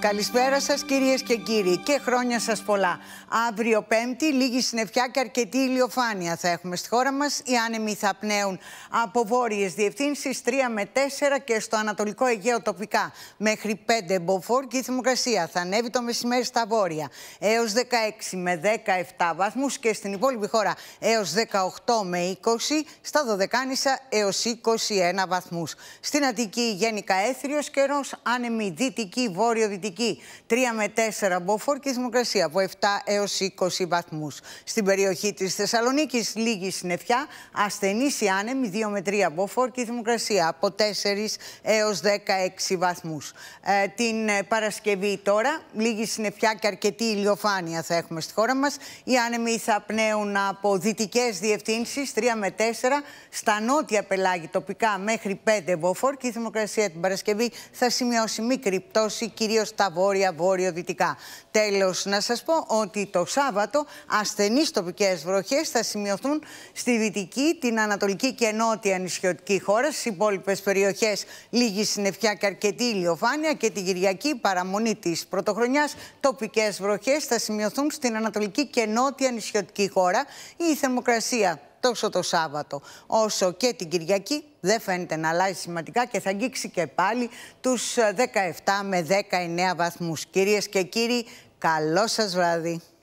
Καλησπέρα σας κυρίες και κύριοι και χρόνια σας πολλά. Αύριο πέμπτη λίγη συννεφιά και αρκετή ηλιοφάνεια θα έχουμε στη χώρα μας. Οι άνεμοι θα πνέουν από βόρειες διευθύνσεις 3 με 4 και στο Ανατολικό Αιγαίο τοπικά μέχρι 5 μποφόρ και η θερμοκρασία θα ανέβει το μεσημέρι στα βόρεια έως 16 με 17 βαθμούς και στην υπόλοιπη χώρα έως 18 με 20, στα Δωδεκάνησα έως 21 βαθμούς. Στην Αττική γενικά έθριος άνεμοι άνεμη δυτική, βόρειο-δυτική Δυτική 3 με 4 μποφόρ και θερμοκρασία από 7 έως 20 βαθμούς. Στην περιοχή της Θεσσαλονίκης λίγη συννεφιά, ασθενής η άνεμη 2 με 3 μποφόρ και θερμοκρασία από 4 έως 16 βαθμούς. Ε, την Παρασκευή τώρα λίγη συννεφιά και αρκετή ηλιοφάνεια θα έχουμε στη χώρα μας. Οι άνεμοι θα πνέουν από δυτικές διευθύνσεις, 3 με 4 στα νότια πελάγη τοπικά μέχρι 5 μποφόρ και η θερμοκρασία την Παρασκευή θα σημειώσει μικρή πτώση κυρίως τα βόρεια, βόρειο-δυτικά. Τέλος, να σας πω ότι το Σάββατο ασθενείς τοπικές βροχές θα σημειωθούν στη δυτική, την ανατολική και νότια νησιωτική χώρα. Στις υπόλοιπες περιοχές λίγη συννεφιά και αρκετή ηλιοφάνεια και την Κυριακή παραμονή της πρωτοχρονιάς. Τοπικές βροχές θα σημειωθούν στην ανατολική και νότια νησιωτική χώρα. Η θερμοκρασία τόσο το Σάββατο όσο και την Κυριακή δεν φαίνεται να αλλάζει σημαντικά και θα αγγίξει και πάλι τους 17 ε, με 19 βαθμούς. Κυρίες και κύριοι, καλό σας βράδυ.